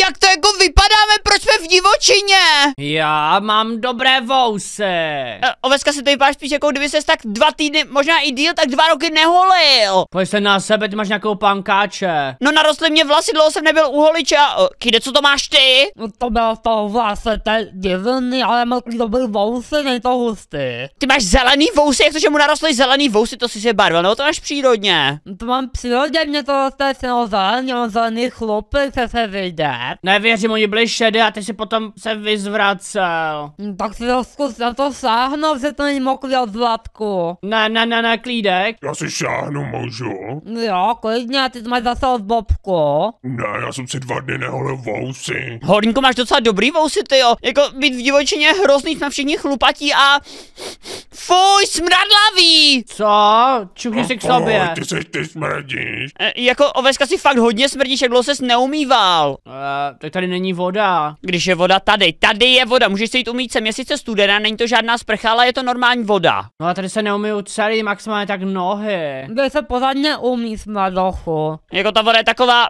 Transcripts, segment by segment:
Jak to jako vypadáme, proč jsme v divočině? Já mám dobré vousy. Eh, Oveska se to vypadá spíš jako kdyby ses tak dva týdny, možná i díl, tak dva roky neholil. Pojď se na sebe, ty máš nějakou pankáče. No narostly mě vlasy, dlouho jsem nebyl u holiče a eh, kde co to máš ty? No to bylo to vlasy, to je divný, ale to dobrý vousy, nej to hustý. Ty máš zelený vousy, jak to, že mu narostly zelený vousy, to si se barvil, nebo to máš přírodně? No, to mám přírodně, mě to roste zelený, zelený chlupy, se se vyjde ne? Nevěřím, oni byli šedé a ty si potom se vyzvracel. Hm, tak si to zkus na to sáhnout, že to není mokrý od zlatku. Ne, ne, ne, ne, klídek. Já si šáhnu, můžu? Hm, jo, klidně, ty to máš zase od bobku. Ne, já jsem si dva dny neholil vousy. Horníku máš docela dobrý vousy, ty jo. Jako být v divočině hrozný, jsme všichni chlupatí a... Fuj, smradlavý! Co? Čuchni si k sobě. Ahoj, ty se ty smrdíš. E, jako oveska si fakt hodně smrdíš, jak dlouho ses neumýval tak tady není voda. Když je voda tady, tady je voda, můžeš se jít umýt sem, je sice studená, není to žádná sprcha, ale je to normální voda. No a tady se neumiju celý, maximálně tak nohy. Kde se pořádně neumí smradochu. Jako ta voda je taková,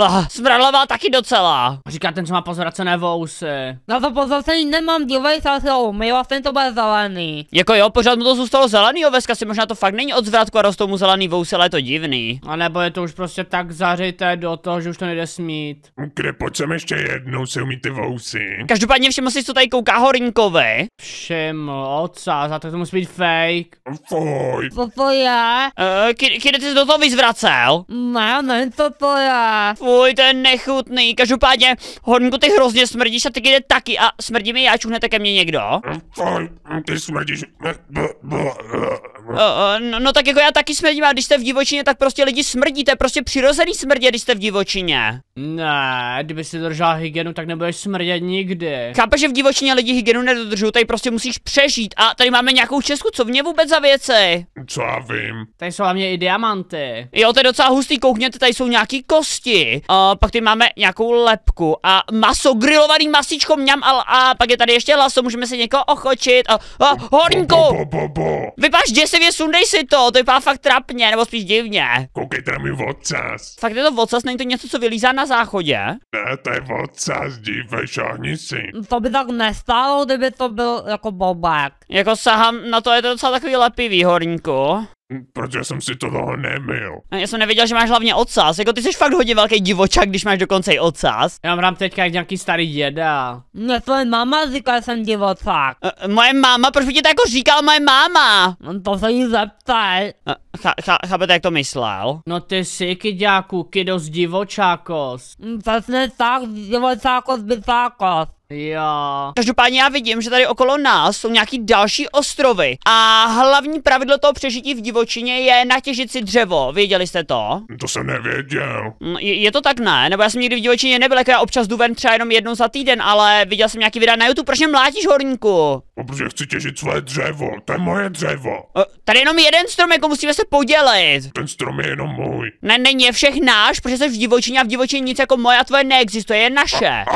uh, smradlová taky docela. Říká ten, co má pozvracené vousy. Na to pozvracení nemám, dívej se, se umyju a vlastně to bude zelený. Jako jo, pořád mu to zůstalo zelený, oveska si možná to fakt není od zvratku a rostou mu zelený vousy, ale je to divný. A nebo je to už prostě tak zařité do toho, že už to nejde smít. Kde pojď sem ještě jednou si umít ty vousy. Každopádně všem si, co tady kouká Horinkové. Všem oca, za to, to musí být fake. Foj. Popoja. Uh, eh, kdy, ty jsi do toho vyzvracel? Máme popoja. Fuj, to je nechutný. Každopádně, Horinku, ty hrozně smrdíš a ty jde taky a smrdí mi já hned ke mně někdo. Foj, ty smrdíš. Uh, no, no tak jako já taky smrdím a když jste v divočině, tak prostě lidi smrdíte, prostě přirozený smrdě, když jste v divočině. Ne, kdyby si dodržela hygienu, tak nebudeš smrdět nikdy. Chápeš, že v divočině lidi hygienu nedodržují, tady prostě musíš přežít. A tady máme nějakou Česku, co v ně vůbec za věci? Co já vím. Tady jsou hlavně i diamanty. Jo, to je docela hustý, koukněte, tady jsou nějaký kosti. A pak tady máme nějakou lepku a maso, grilovaný masíčko, mňam a, a pak je tady ještě laso, můžeme si někoho ochočit. A, a horníku! Vypaš děsivě, sundej si to, to vypadá fakt trapně, nebo spíš divně. Koukejte tam mi vocas. Fakt je to vocas, není to něco, co vylízá na záchodě? Ne, to je vodca z si. To by tak nestálo, kdyby to byl jako bobák. Jako sahám, na no to je to docela takový lepivý, horníku. Hm, proč jsem si to toho nemil? No, já jsem nevěděl, že máš hlavně ocas. Jako ty jsi fakt hodně velký divočák, když máš dokonce i ocas. Já mám teďka jak nějaký starý děda. Ne, to je máma říká, že jsem divočák. Eh, eh, moje máma? Proč by ti to jako říkal moje máma? No, to se jí zeptaj. Eh, Chá, chápete, jak to myslel? No ty si kyďáku, kydos divočákos. Přesně mm, tak, divočákos, bytákos. Jo. Každopádně já vidím, že tady okolo nás jsou nějaký další ostrovy a hlavní pravidlo toho přežití v divočině je natěžit si dřevo. Věděli jste to? To jsem nevěděl. Mm, je, je to tak ne? Nebo já jsem nikdy v divočině nebyl, jako já občas jdu ven třeba jenom jednou za týden, ale viděl jsem nějaký videa na YouTube. Proč mě mlátíš, horníku? No, protože chci těžit své dřevo, to je moje dřevo. Eh, tady jenom jeden strom, jako musíme se se podělit. Ten strom je jenom můj. Ne, není je všech náš, protože jsi v divočině a v divočině nic jako moje a tvoje neexistuje, je naše.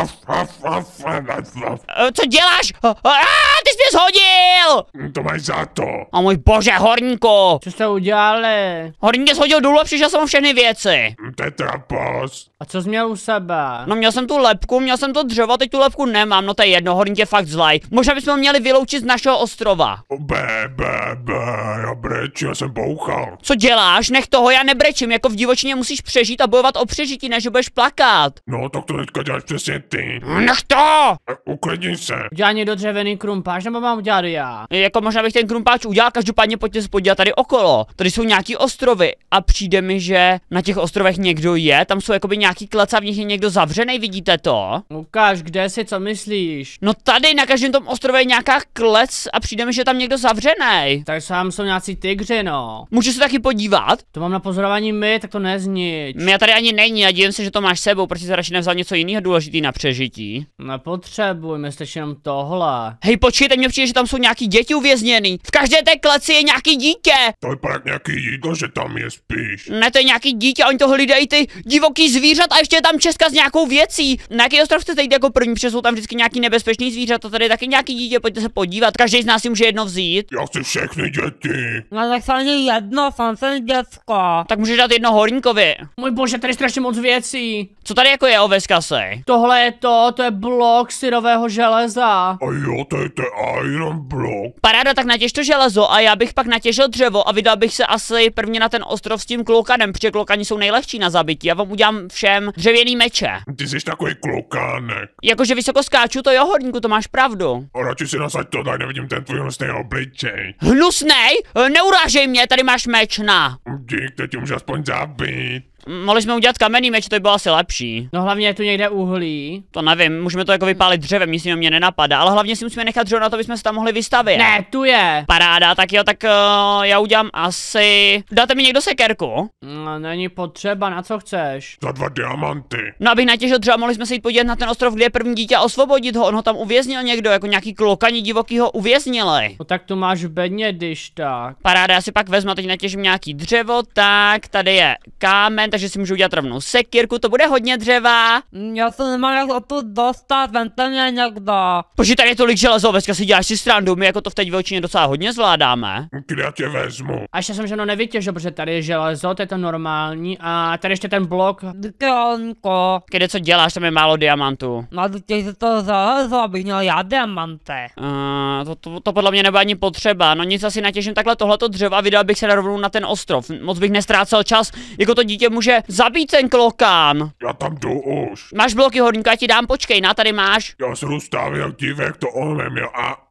Eh, co děláš? A, eh, eh, ty jsi mě zhodil! To máš za to. A můj bože, horníku! Co jste udělali? Horník tě shodil dolů a přišel jsem všechny věci. To je trapos. A co jsi měl u sebe? No měl jsem tu lepku, měl jsem to dřevo, teď tu lepku nemám, no to je jedno, horní tě fakt zlej. Možná bychom ho měli vyloučit z našeho ostrova. Bé, bé, bé, já breč, já jsem bouchal. Co děláš? Nech toho, já nebrečím, jako v divočině musíš přežít a bojovat o přežití, než budeš plakat. No, tak to teďka děláš přesně ty. Nech to! E, uklidni se. Já do dřevěný krumpáč, nebo mám udělat já? Jako možná bych ten krumpáč udělal, každopádně pojďte se podívat tady okolo. Tady jsou nějaký ostrovy a přijde mi, že na těch ostrovech někdo je, tam jsou jakoby nějaký a v nich je někdo zavřený, vidíte to? Lukáš, kde si, co myslíš? No tady, na každém tom ostrově je nějaká klec a přijde mi, že tam někdo zavřený. Tak sám jsou nějací tygři, no. Můžu se taky podívat? To mám na pozorování my, tak to neznič. Mě tady ani není a dívám se, že to máš sebou, protože se radši nevzal něco jiného důležitý na přežití. Nepotřebujeme, stačí jenom tohle. Hej, počkejte, mě přijde, že tam jsou nějaký děti uvězněný. V každé té kleci je nějaký dítě. To je pak nějaký jídlo, že tam je spíš. Ne, to je nějaký dítě, oni to hlídají ty divoký zvíř zvířat a ještě je tam Česka s nějakou věcí. Na jaký ostrov chcete jít jako první, protože jsou tam vždycky nějaký nebezpečný zvířata, tady taky nějaký dítě, pojďte se podívat, každý z nás si může jedno vzít. Já chci všechny děti. No tak samozřejmě jedno, samozřejmě děcko. Tak můžeš dát jedno horníkovi. Můj bože, tady je strašně moc věcí. Co tady jako je veskase? Tohle je to, to je blok syrového železa. A jo, to je ten iron block. Paráda, tak natěž to železo a já bych pak natěžil dřevo a vydal bych se asi prvně na ten ostrov s tím klokanem, protože klokani jsou nejlehčí na zabití. Já vám udělám vše mečem, dřevěný meče. Ty jsi takový klokánek. Jakože vysoko skáču, to jo, horníku, to máš pravdu. A radši si nasaď to, tak nevidím ten tvůj hnusný obličej. Hnusnej? Neurážej mě, tady máš meč na. Dík, teď můžu aspoň zabít. Mohli jsme udělat kamenný meč, to by bylo asi lepší. No hlavně je tu někde uhlí. To nevím, můžeme to jako vypálit dřevem, nic mě nenapadá, ale hlavně si musíme nechat dřevo na to, aby jsme se tam mohli vystavit. Ne, tu je. Paráda, tak jo, tak uh, já udělám asi... Dáte mi někdo sekerku? No, není potřeba, na co chceš? Za dva diamanty. No abych natěžil dřevo, mohli jsme se jít podívat na ten ostrov, kde je první dítě a osvobodit ho, on ho tam uvěznil někdo, jako nějaký klokaní divoký ho uvěznili. No tak tu máš v bedně, když tak. Paráda, já si pak vezmu, teď natěžím nějaký dřevo, tak tady je kámen, takže si můžu udělat rovnou sekírku, to bude hodně dřeva. Já se nemám jak o to dostat, vente mě někdo. Protože tady je tolik železo, Veska si děláš si strandu, my jako to v té divočině docela hodně zvládáme. Kde já tě vezmu? A ještě jsem ženo nevytěžil, protože tady je železo, to je to normální a tady ještě ten blok. Dkonko. Kde co děláš, tam je málo diamantů. No teď se to železo, abych měl já diamante. Uh, to, to, to, podle mě nebo ani potřeba, no nic asi natěžím takhle tohleto dřeva, vydal bych se rovnou na ten ostrov, moc bych nestrácel čas, jako to dítě může může zabít ten klokán. Já tam jdu už. Máš bloky horníka, já ti dám, počkej, na tady máš. Já se dostávám jak divek, to on jo, a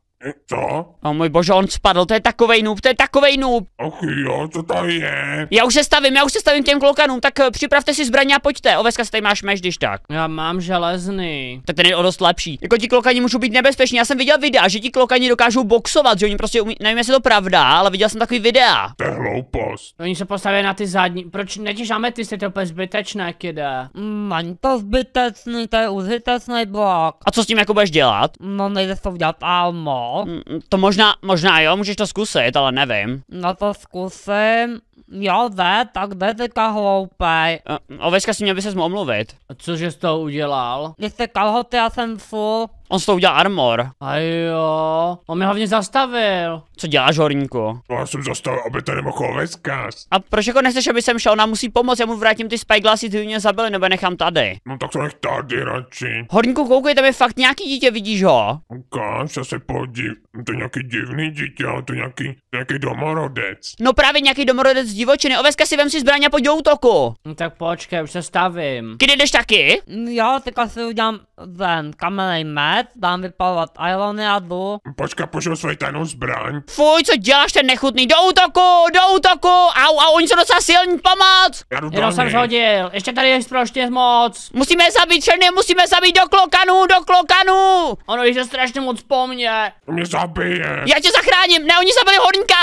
co? O můj bože, on spadl, to je takovej noob, to je takovej noob. Ach jo, co to je? Já už se stavím, já už se stavím těm klokanům, tak eh, připravte si zbraně a pojďte. Oveska, tady máš meš, když tak. Já mám železný. Tak ten je o dost lepší. Jako ti klokani můžou být nebezpeční. Já jsem viděl videa, že ti klokani dokážou boxovat, že oni prostě umí, nevím, jestli to pravda, ale viděl jsem takový videa. To je hloupost. Oni se postaví na ty zadní. Proč netěžáme ty, jste to úplně zbytečné, kde? Mm, to zbytečný, to je užitečný blok. A co s tím jako budeš dělat? No nejde to udělat, almo. Mm, to možná, možná jo, můžeš to zkusit, ale nevím. No to zkusím. Jo, ve, tak jde teďka hloupej. Eh, Ovečka si měl by se mu omluvit. Cože jsi to udělal? Jste kalhoty, já jsem full. On s tou udělal armor. A jo, on mi hlavně zastavil. Co děláš, Horníku? No, já jsem zastavil, aby tady mohl vyskaz. A proč jako nechceš, aby jsem šel? Ona musí pomoct, já mu vrátím ty spyglassy, ty mě zabili, nebo nechám tady. No tak to nech tady radši. Horníku, koukej, tam je fakt nějaký dítě, vidíš ho? Ukáž, já se podív. No, to je nějaký divný dítě, ale to je nějaký, nějaký domorodec. No právě nějaký domorodec z divočiny. Oveska si vem si zbraň a pojď útoku. No, tak počkej, už se stavím. Kdy jdeš taky? Mm, jo, teďka si udělám ven, kamelejme let, Dám vypalovat Iloneadu. Počka, pošel svoji tajnou zbraň. Fuj, co děláš ten nechutný? Do útoku, do útoku! Au, au, oni jsou docela silní, pomoc! Já jdu Jenom jsem zhodil, ještě tady je strašně moc. Musíme zabít všechny, musíme zabít do klokanů, do klokanů. Ono je strašně moc po mně. Mě zabije. Já tě zachráním, ne, oni zabili horníka.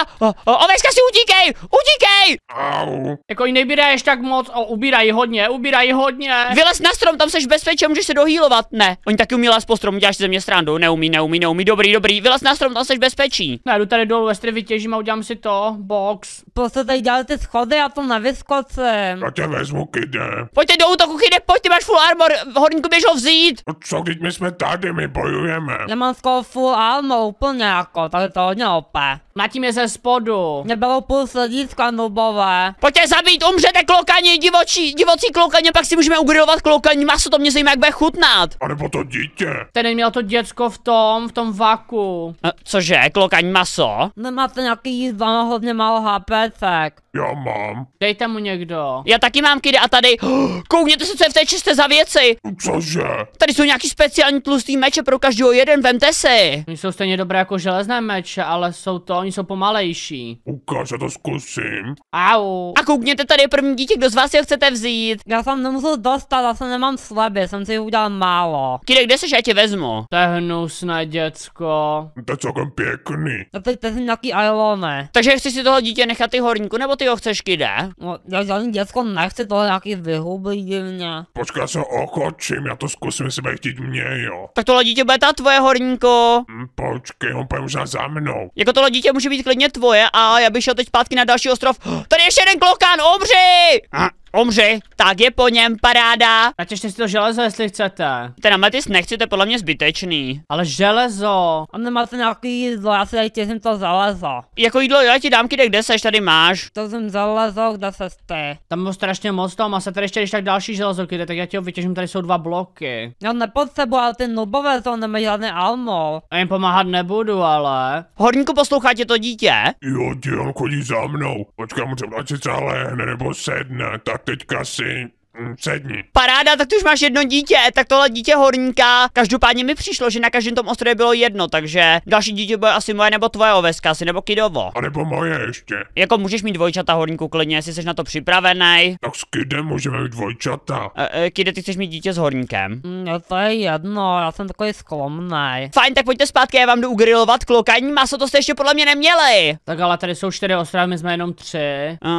Ovečka si utíkej, utíkej! Au. Jako ji nebíraješ tak moc, o, ubírají hodně, ubírají hodně. Vylez na strom, tam seš bezpečí, můžeš se dohýlovat. Ne, oni taky umí lézt po strom, děláš ze mě srandu, neumí, neumí, neumí, dobrý, dobrý, vylez na strom, tam jsi bezpečí. Ne, jdu tady dolů, jestli vytěžím a udělám si to, box. Prostě tady dělali ty schody, já to na vyskoce. Já tě vezmu, kyde. Pojďte do útoku, kyde, pojď, ty máš full armor, horníku běž ho vzít. No co, když my jsme tady, my bojujeme. Já mám skoro full armor, úplně jako, tady to hodně opé. tím je ze spodu. Nebylo půl srdíčka nubové. Pojďte zabít, umřete klokani, divočí, divocí klokani, pak si můžeme ugrilovat klokani, maso to mě zajímá, jak bude chutnat. A nebo to dítě. Ten Měl to děcko v tom, v tom vaku. Eh, cože, klokaň maso? Nemáte no, nějaký jídla, hodně málo tak. Já mám. Dejte mu někdo. Já taky mám kidy a tady. Koukněte se, co je v té čisté za věci. Cože? Tady jsou nějaký speciální tlustý meče pro každého jeden, vemte si. Oni jsou stejně dobré jako železné meče, ale jsou to, oni jsou pomalejší. Ukáž, já to zkusím. Au. A koukněte, tady je první dítě, kdo z vás je chcete vzít. Já jsem nemusel dostat, já jsem nemám slabě, jsem si udělal málo. Kide, kde se já tě vezmu? přímo. To je hnusné děcko. To je celkem pěkný. No teď to je nějaký ne. Takže chceš si toho dítě nechat ty horníku, nebo ty ho chceš kde? No, já žádný děcko nechci toho nějaký vyhubit divně. Počkej, já se ochočím, já to zkusím, jestli bude chtít mě, jo. Tak tohle dítě bude ta tvoje horníko. Mm, hm, počkej, on půjde možná za mnou. Jako tohle dítě může být klidně tvoje a já bych šel teď zpátky na další ostrov. Tady ještě jeden klokán, obři! A Omři, tak je po něm paráda. Natěžte si to železo, jestli chcete. Ten ametist nechcete, podle mě zbytečný. Ale železo. A nemáte nějaký jídlo, já si tady jsem to železo. Jako jídlo, já ti dám kde, kde seš, tady máš. To jsem železo, kde se jste. Tam bylo strašně moc toho se tady ještě když tak další železo kde, tak já ti ho vytěžím, tady jsou dva bloky. Já nepotřebuji, ty nubové to nemá žádné almo. A jim pomáhat nebudu, ale. Horníku poslouchá tě to dítě? Jo, dělon chodí za mnou. Počkám, mu se vrátit ale nebo sedne, tak pratiquer assim. Mm, přední. Paráda, tak ty už máš jedno dítě, tak tohle dítě horníka. Každopádně mi přišlo, že na každém tom ostrově bylo jedno, takže další dítě bude asi moje nebo tvoje oveska, asi nebo kidovo. A nebo moje ještě. Jako můžeš mít dvojčata horníku klidně, jestli jsi na to připravený. Tak s kidem můžeme mít dvojčata. E, e, kide, ty chceš mít dítě s horníkem. Mm, to je jedno, já jsem takový sklomný. Fajn, tak pojďte zpátky, já vám jdu ugrilovat klokání maso, to jste ještě podle mě neměli. Tak ale tady jsou čtyři ostrovy, my jsme jenom tři. Uh,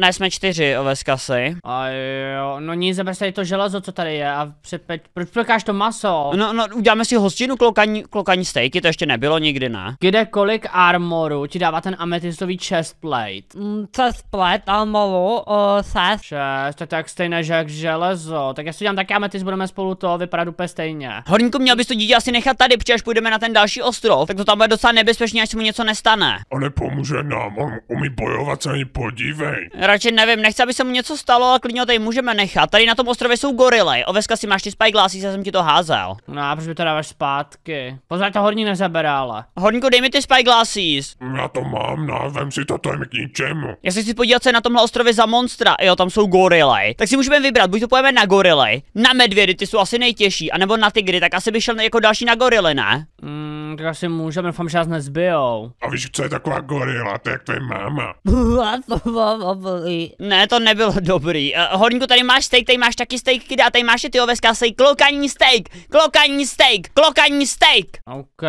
ne, jsme čtyři oveskasy. A jo jo. No nic, zaber tady to železo, co tady je a přepeč, proč plkáš to maso? No, no, uděláme si hostinu klokaní, klokaní stejky, to ještě nebylo nikdy, ne? Kde kolik armoru ti dává ten ametistový chestplate? Mm, chestplate, armoru, uh, eh, chest. Šest, to je tak stejné, že jak železo. Tak já si udělám taky ametist, budeme spolu to vypadat úplně stejně. Horníku, měl bys to dítě asi nechat tady, protože až půjdeme na ten další ostrov, tak to tam bude docela nebezpečné, až se mu něco nestane. A nepomůže nám, on umí bojovat, se ani podívej. Radši nevím, nechci, aby se mu něco stalo, ale klidně ho tady můžeme můžeme nechat. Tady na tom ostrově jsou gorily. Oveska si máš ty spyglassy, já jsem ti to házel. No a proč by to dáváš zpátky? Pozor, to horní nezabere, ale. Horníku, dej mi ty spyglassy. Já to mám, no, vem si to, to je mi k ničemu. Já si chci podívat se na tomhle ostrově za monstra. Jo, tam jsou gorily. Tak si můžeme vybrat, buď to pojeme na gorily, na medvědy, ty jsou asi nejtěžší, anebo na tygry, tak asi by šel jako další na gorily, ne? Mm, tak asi můžeme, doufám, že nás nezbijou. A víš, co je taková gorila, to je jak tvoje máma. ne, to nebylo dobrý. Uh, horníku, tady tady máš steak, tady máš taky steak, kde a tady máš ty oveska steak, klokaní steak, klokaní steak, klokaní steak. OK,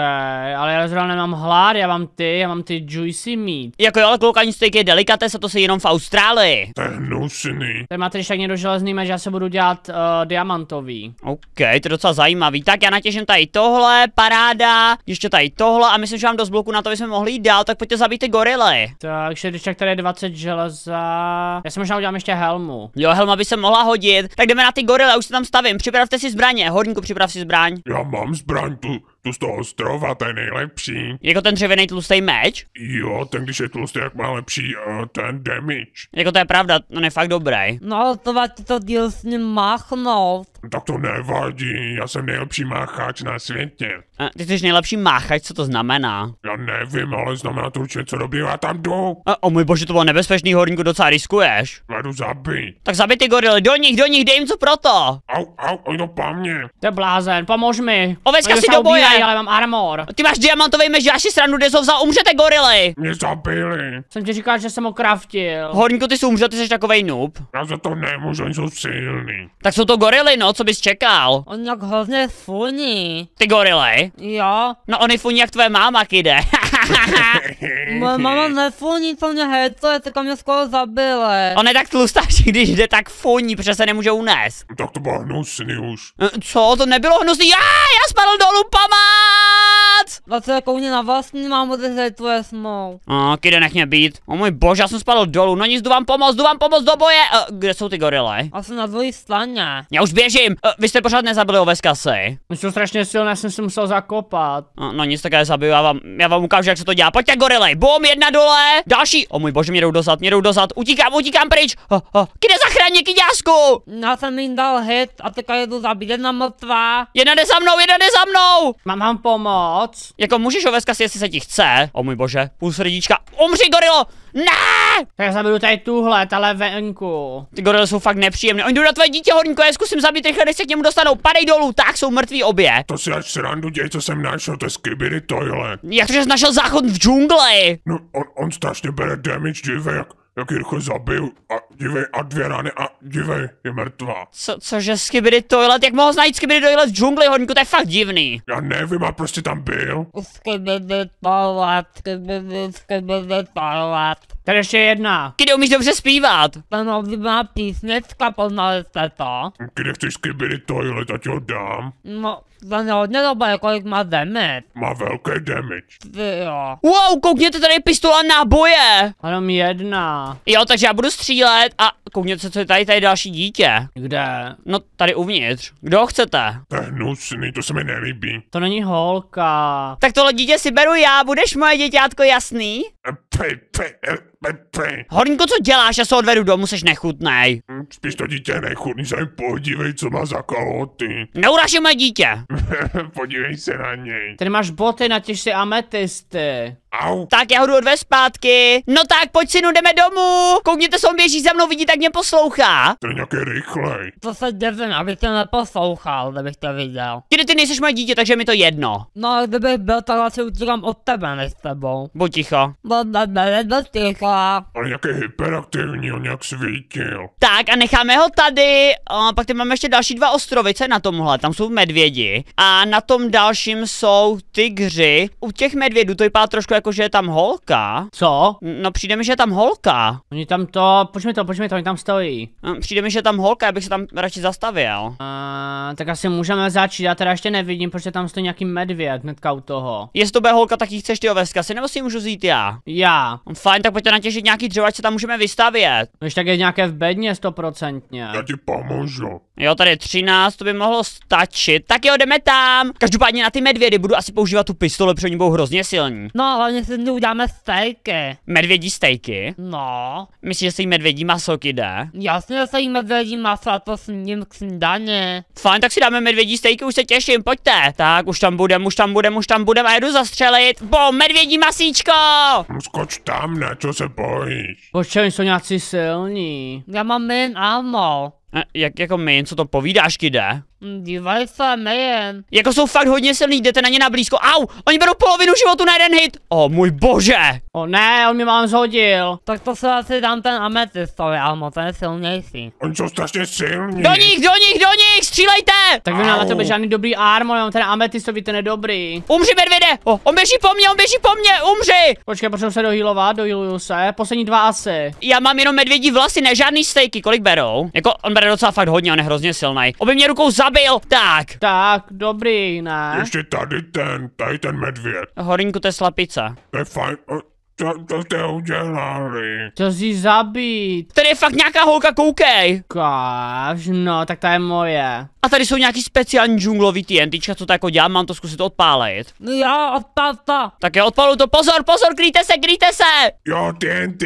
ale já zrovna nemám hlad, já mám ty, já mám ty juicy meat. Jako jo, ale klokaní steak je delikates to se jenom v Austrálii. To je hnusný. Tady máte ještě někdo železný že já se budu dělat uh, diamantový. OK, to je docela zajímavý. Tak já natěžím tady tohle, paráda, ještě tady tohle a myslím, že mám dost bloku na to, aby jsme mohli jít dál, tak pojďte zabít ty gorily. Takže když tak tady je 20 železa. Já si možná udělám ještě helmu. Jo, helma by se mohla hodit. Tak jdeme na ty gorily, už se tam stavím. Připravte si zbraně. Horníku, připrav si zbraň. Já mám zbraň tu, tu z toho ostrova, to je nejlepší. Jako ten dřevěný tlustý meč? Jo, ten když je tlustý, jak má lepší uh, ten damage. Jako to je pravda, on je fakt dobrý. No ale to to díl s ním machnout. Tak to nevadí, já jsem nejlepší máchač na světě. A ty jsi nejlepší máchač, co to znamená? Já nevím, ale znamená to určitě, co dobrý, já tam jdu. A, o můj bože, to bylo nebezpečný horníku, docela riskuješ. Já jdu zabít. Tak zabij ty gorily, do nich, do nich, dej jim co proto. Au, au, oj to pa mě. To je blázen, pomož mi. Ovečka si do boje. ale mám armor. Ty máš diamantový meč, já si sranu, kde vzal, umřete gorily. Mě zabili. Jsem ti říkal, že jsem ho kraftil. Horníku, ty jsi umřel, ty jsi takovej noob. Já za to nemůžu, oni jsou silný. Tak jsou to gorily, no, no, co bys čekal? On jak hrozně funí. Ty gorily? Jo. No, oni funí jak tvoje máma, kide. Moje mama nefuní, co mě hecuje, teďka mě skoro zabile. On je tak tlustá, že když jde, tak funí, protože se nemůže unést. Tak to bylo hnusný už. Co? To nebylo hnusný? Já, já spadl dolů, pamáč! 20 kouně na vlastní mám odvezet tvoje smou. A, no, kde nech mě být. O můj bože, já jsem spadl dolů, no nic, jdu vám pomoct, jdu vám pomoct do boje. Uh, kde jsou ty gorile? Asi na dvojí straně. Já už běžím, Uh, vy jste pořád nezabili o veskase. My jsou strašně silné, jsem si musel zakopat. Uh, no nic, tak já zabiju, já vám, já vám ukážu, jak se to dělá. Pojďte gorile, bum, jedna dole, další. O můj bože, mě jdou dozad, mě jdou dozad, utíkám, utíkám pryč. Uh, eh, uh. kde zachraň, kyďásku? Já jsem jim dal hit a teďka jdu zabít, jedna mrtvá. Jedna jde za mnou, jedna jde za mnou. Mám vám pomoct? Jako můžeš ho veskat jestli se ti chce. O můj bože, půl srdíčka. Umři, gorilo! Ne! Tak zabiju tady tuhle, ale venku. Ty gorily jsou fakt nepříjemné. Oni jdou na tvoje dítě horníko, je zkusím zabít rychle, než se k němu dostanou. Padej dolů, tak jsou mrtví obě. To si až srandu děj, co jsem našel, to je skibiry tohle. Jak to, že jsi našel záchod v džungli? No, on, on strašně bere damage, dívej, jak jak rychle zabiju a dívej a dvě rány a dívej, je mrtvá. Co, cože Skibidi Toilet, jak mohl najít Skibidi Toilet v džungli, hoňku, to je fakt divný. Já nevím, a prostě tam byl. Skibidi Toilet, Skibidi, Skibidi Toilet. Tady ještě jedna. Kdy umíš dobře zpívat? Ten má písnička, poznali jste to? Kdy chceš Skibidi Toilet, ať ho dám? No, tam je no, hodně dobré, kolik jako má damage. Má velký damage. Ty jo. Wow, koukněte, tady pistola na boje. náboje. jedna. Jo, takže já budu střílet a koukněte, co je tady, tady další dítě. Kde? No, tady uvnitř. Kdo ho chcete? To je hnusný, to se mi nelíbí. To není holka. Tak tohle dítě si beru já, budeš moje děťátko jasný? Pej, pej, eh, Horníko, co děláš? Já se odvedu domů, seš nechutnej. Hm, spíš to dítě nechutný, se podívej, co má za kaloty. Neuražíme dítě. podívej se na něj. Ty máš boty, natěž si ametisty. Au. Tak já ho jdu odvést zpátky. No tak, pojď si jdeme domů. Koukněte, se on běží za mnou, vidí, tak mě poslouchá. To je nějaký rychlej. To se děvím, abych to neposlouchal, kdybych to viděl. Kdy ty nejsi moje dítě, takže mi to jedno. No, kdybych byl, tak asi utíkám od tebe, než s tebou. Buď ticho. No, ticho. Ale nějaký hyperaktivní, on nějak svítil. Tak a necháme ho tady. A pak tady máme ještě další dva ostrovy, co na tomhle? Tam jsou medvědi. A na tom dalším jsou tygři. U těch medvědů to vypadá trošku jako, že je tam holka. Co? No přijde mi, že je tam holka. Oni tam to, pojďme to, pojďme to, oni tam stojí. No, přijde mi, že je tam holka, já bych se tam radši zastavil. Uh, tak asi můžeme začít, já teda ještě nevidím, protože tam stojí nějaký medvěd hnedka u toho. Jestli to bude holka, tak ji chceš ty oveska? asi, nebo si můžu vzít já? Já. No, fajn, tak pojďte natěžit nějaký dřevo, ať se tam můžeme vystavět. No, když tak je nějaké v bedně stoprocentně. Já ti pomůžu. Jo, tady je 13, to by mohlo stačit. Tak jo, jdeme tam. Každopádně na ty medvědy budu asi používat tu pistoli, protože oni budou hrozně silní. No, ale Normálně si uděláme stejky. Medvědí stejky? No. Myslíš, že si jí medvědí maso kde? Jasně, že se jí medvědí maso a to sním k snídani. Fajn, tak si dáme medvědí stejky, už se těším, pojďte. Tak, už tam budem, už tam budem, už tam budem a jedu zastřelit. Bo, medvědí masíčko! Skoč tam, na co se bojíš? Počkej, jsou nějací silní. Já mám min ammo. E, jak jako my, co to povídáš, kde? Dívaj se, nejen. Jako jsou fakt hodně silný, jdete na ně na blízko. Au, oni berou polovinu životu na jeden hit. O můj bože. O ne, on mi mám zhodil. Tak to se asi dám ten ametistový, Almo, ten je silnější. Oni jsou strašně silní. Do nich, do nich, do nich, střílejte. Tak vy na tebe žádný dobrý armor, já mám ten ametistový, ten je dobrý. Umři, medvěde. O, on běží po mně, on běží po mně, umři. Počkej, potřebuji se dohýlovat, dohýluju se. Poslední dva asi. Já mám jenom medvědí vlasy, ne žádný stejky, kolik berou? Jako on bere docela fakt hodně, on je hrozně silný. Obě mě rukou za zabil. Tak. Tak, dobrý, ne? Ještě tady ten, tady ten medvěd. Horinku, to je slapica. To je fajn, co to jste udělali? Co jsi zabít? Tady je fakt nějaká holka, koukej. Kaž, no, tak ta je moje. A tady jsou nějaký speciální džunglový entička, co to jako dělám, mám to zkusit odpálit. No já, odpal to. Tak já odpalu to, pozor, pozor, kryjte se, kryjte se! Jo, TNT.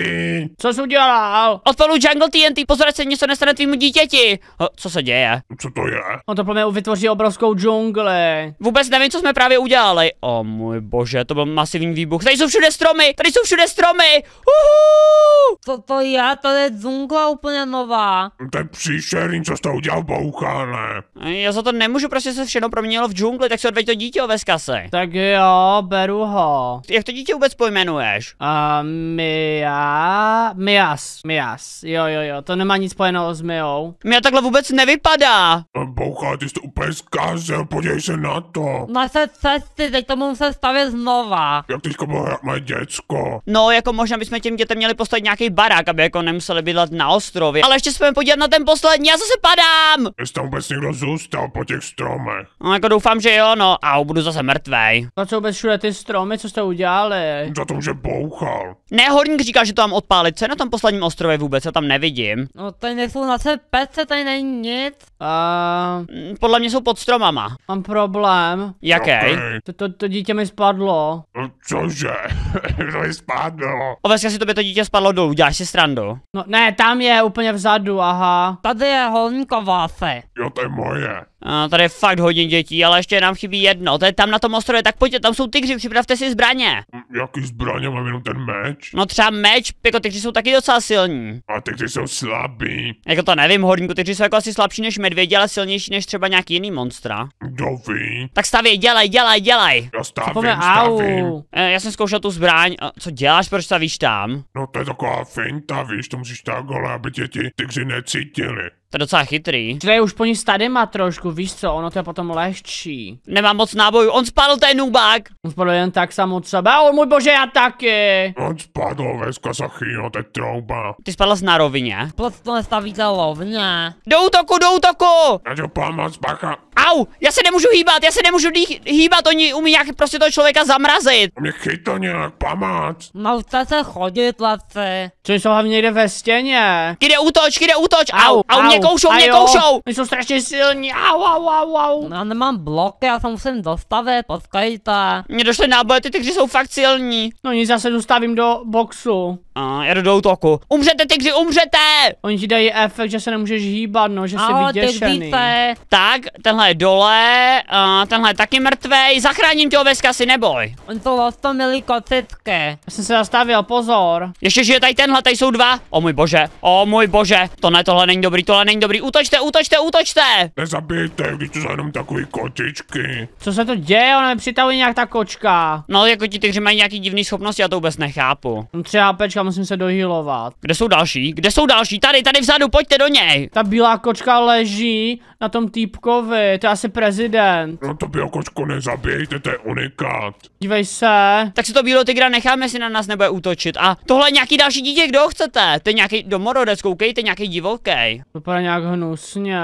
Co jsi udělal? Odpalu jungle TNT, pozor, se něco nestane tvýmu dítěti. Ho, co se děje? Co to je? On no to pro mě vytvoří obrovskou džungli. Vůbec nevím, co jsme právě udělali. O můj bože, to byl masivní výbuch. Tady jsou všude stromy, tady jsou všude stromy. Uhu! To, to je to je džungla úplně nová. To je příšerný, co jste udělal, bouchane. Já za to nemůžu, prostě se všechno proměnilo v džungli, tak se odveď to dítě o veskase? Tak jo, beru ho. Jak to dítě vůbec pojmenuješ? A uh, Mia... Mias, Mias. Jo, jo, jo, to nemá nic spojeného s Miou. Mia takhle vůbec nevypadá. Boucha, ty jsi to úplně zkazil, podívej se na to. No se cesty, teď to musím stavět znova. Jak teďka bylo jak moje děcko? No, jako možná bychom těm dětem měli postavit nějaký barák, aby jako nemuseli bydlet na ostrově. Ale ještě jsme podívat na ten poslední, já zase padám. Jestli tam vůbec někdo zůstal po těch stromech. No jako doufám, že jo, no, a budu zase mrtvej. To jsou bez všude ty stromy, co jste udělali? Za to, že bouchal. Ne, horník říká, že to mám odpálit, co je na tom posledním ostrově vůbec, já tam nevidím. No tady nejsou na pece, tady není nic. Uh... Podle mě jsou pod stromama. Mám problém. Jaký? Okay. To, to, to dítě mi spadlo. No, cože? to mi spadlo. Oveska si tobě to dítě spadlo dolů, děláš si srandu. No ne, tam je úplně vzadu, aha. Tady je holníková se. Jo, to Oh, yeah. A tady je fakt hodně dětí, ale ještě nám chybí jedno. To je tam na tom ostrově, tak pojďte, tam jsou tygři, připravte si zbraně. Jaký zbraně? Mám jenom ten meč? No třeba meč, jako tygři jsou taky docela silní. A tygři jsou slabí. Jako to nevím, horníku, tygři jsou jako asi slabší než medvědi, ale silnější než třeba nějaký jiný monstra. Kdo ví? Tak stavě, dělej, dělej, dělej. Já stavím, Zapomně, stavím. E, já jsem zkoušel tu zbraň. co děláš, proč stavíš tam? No to je taková finta, víš, to musíš takhle, aby děti tygři necítili. To je docela chytrý. Tady už po ní má trošku, víš co, ono to je potom lehčí. Nemám moc nábojů, on spadl ten nubák. On spadl jen tak sam od sebe, o můj bože, já taky. On spadl ve no to je trouba. Ty spadl na rovině. nestaví za lovně. Do útoku, do útoku. Já tě pomoc, bacha. Au, já se nemůžu hýbat, já se nemůžu hýbat, oni umí nějak prostě toho člověka zamrazit. Mě chyto nějak, pamat. Naučte se chodit, ladci. Co jsou hlavně někde ve stěně? Kde útoč, kde útoč, au, au, au mě koušou, mě koušou. My jsou strašně silní, au wow, wow, wow, au. No, já nemám bloky, já se musím dostavit, počkejte. Mně došly náboje, ty tygři jsou fakt silní. No nic, já se dostavím do boxu. A, já jdu do útoku. Umřete, tygři, umřete! Oni ti dají efekt, že se nemůžeš hýbat, no, že jsi vyděšený. Tygříte. Tak, tenhle je dole, a tenhle je taky mrtvej, zachráním tě oveska, si neboj. On to vlastně milý kocitky. Já jsem se zastavil, pozor. Ještě žije tady tenhle, tady jsou dva. O můj bože, o můj bože, to ne, tohle není dobrý, tohle není dobrý, útočte, útočte, útočte! Nezabij nedělejte, když to jsou jenom takový kotičky. Co se to děje, ona mi přitahuje nějak ta kočka. No, jako ti tygři mají nějaký divný schopnosti, já to vůbec nechápu. No, tři pečka, musím se dohýlovat. Kde jsou další? Kde jsou další? Tady, tady vzadu, pojďte do něj. Ta bílá kočka leží na tom týpkovi, to je asi prezident. No to bílou kočku nezabijte, to je unikát. Dívej se. Tak si to bílo tygra necháme, si na nás nebude útočit. A tohle je nějaký další dítě, kdo ho chcete? To je nějaký domorodec, koukejte, nějaký divoký. Vypadá nějak hnusně.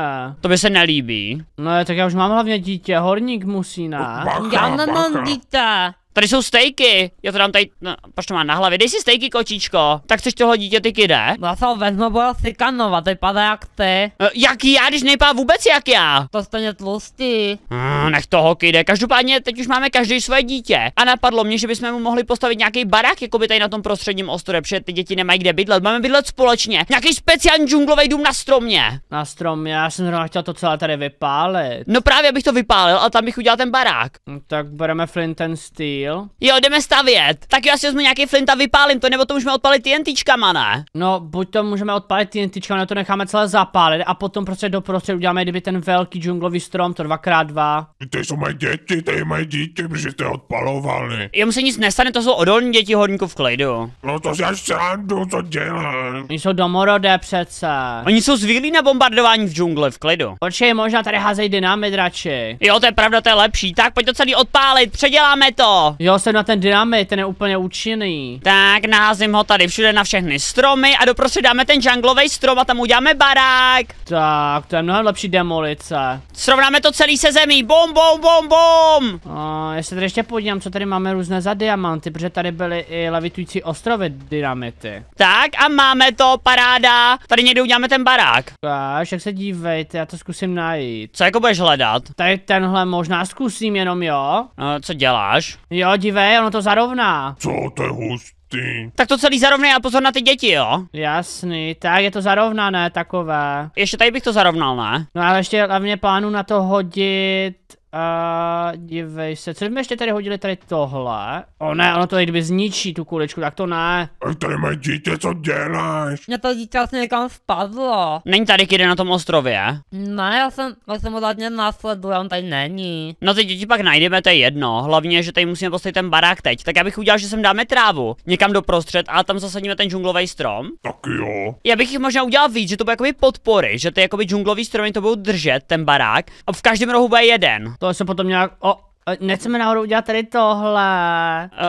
To by se nelíbí. No tak já už mám hlavně dítě, horník musí, na. No, já nemám dítě. Tady jsou stejky. Já to dám tady, no, proč to mám na hlavě? Dej si stejky, kočičko. Tak chceš toho ty kide? No já se ho vezmu, bude sikanovat, vypadá jak ty. Uh, jak já, když nejpá vůbec jak já? To stejně tlustý. Mm, hm, nech toho kide. Každopádně teď už máme každý své dítě. A napadlo mě, že bychom mu mohli postavit nějaký barák, jako by tady na tom prostředním ostrově, protože ty děti nemají kde bydlet. Máme bydlet společně. Nějaký speciální džunglový dům na stromě. Na stromě, já jsem zrovna chtěl to celé tady vypálit. No právě bych to vypálil, ale tam bych udělal ten barák. No, tak bereme flint and steel díl. Jo, jdeme stavět. Tak jo, asi vezmu nějaký flint a vypálím to, nebo to můžeme odpalit TNTčkama, ne? No, buď to můžeme odpalit TNTčkama, nebo to necháme celé zapálit a potom prostě doprostřed uděláme kdyby ten velký džunglový strom, to 2x2. Ty jsou moje děti, ty moje dítě, protože jste odpalovali. Jo, se nic nestane, to jsou odolní děti hodníků v klidu. No to si až srandu, co dělám. Oni jsou domorodé přece. Oni jsou zvyklí na bombardování v džungli v klidu. Počkej, možná tady házej dynamit radši. Jo, to je pravda, to je lepší. Tak pojď to celý odpálit, předěláme to jo? jsem na ten dynamit, ten je úplně účinný. Tak, naházím ho tady všude na všechny stromy a doprostřed dáme ten junglový strom a tam uděláme barák. Tak, to je mnohem lepší demolice. Srovnáme to celý se zemí. Bom, bom, bom, bom. A, já se tady ještě podívám, co tady máme různé za diamanty, protože tady byly i levitující ostrovy dynamity. Tak a máme to, paráda. Tady někde uděláme ten barák. Až, jak se dívejte, já to zkusím najít. Co jako budeš hledat? Tady tenhle možná zkusím jenom, jo? A, no, co děláš? Jo, Jo, dívej, ono to zarovná. Co, to je hustý. Tak to celý zarovnej a pozor na ty děti, jo? Jasný, tak je to zarovnané takové. Ještě tady bych to zarovnal, ne? No ale ještě hlavně plánu na to hodit a dívej se, co kdyby ještě tady hodili tady tohle? O ne, ono to tady kdyby zničí tu kuličku, tak to ne. Ej, tady mají dítě, co děláš? Mě to dítě asi někam spadlo. Není tady kdy na tom ostrově? Ne, já jsem, já jsem hodně následuje, on tady není. No ty děti pak najdeme, to je jedno. Hlavně, že tady musíme postavit ten barák teď. Tak já bych udělal, že sem dáme trávu. Někam doprostřed a tam zasadíme ten džunglový strom. Tak jo. Já bych jich možná udělal víc, že to bude jakoby podpory, že ty jakoby džunglový stromy to budou držet, ten barák. A v každém rohu bude jeden. To se potom nějak, o, Nechceme náhodou udělat tady tohle.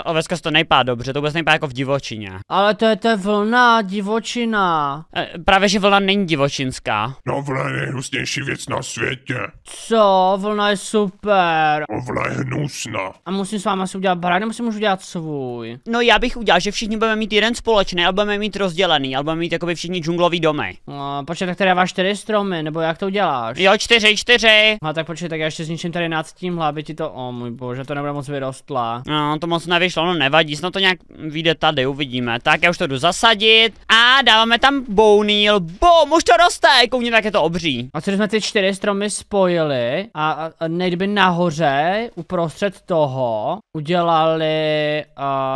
Oveska to nejpá dobře, to vůbec nejpá jako v divočině. Ale to je, to vlna, divočina. E, právě, že vlna není divočinská. No, vlna je nejhnusnější věc na světě. Co? Vlna je super. No, vlna je hnusná. A musím s váma si udělat bar, nebo si můžu udělat svůj? No, já bych udělal, že všichni budeme mít jeden společný, ale budeme mít rozdělený, ale budeme mít by všichni džunglový domy. No, počkej, tak tady máš čtyři stromy, nebo jak to uděláš? Jo, čtyři, čtyři. A no, tak počkej, tak já ještě zničím tady nad tímhle, aby ti to O můj bože, to nebude moc vyrostla. No, to moc nevyšlo, no nevadí, snad to nějak vyjde tady, uvidíme. Tak já už to jdu zasadit a dáváme tam bounil. Bom, už to roste, koukni, tak je to obří. A co jsme ty čtyři stromy spojili a, a, a nejdyby nahoře, uprostřed toho, udělali,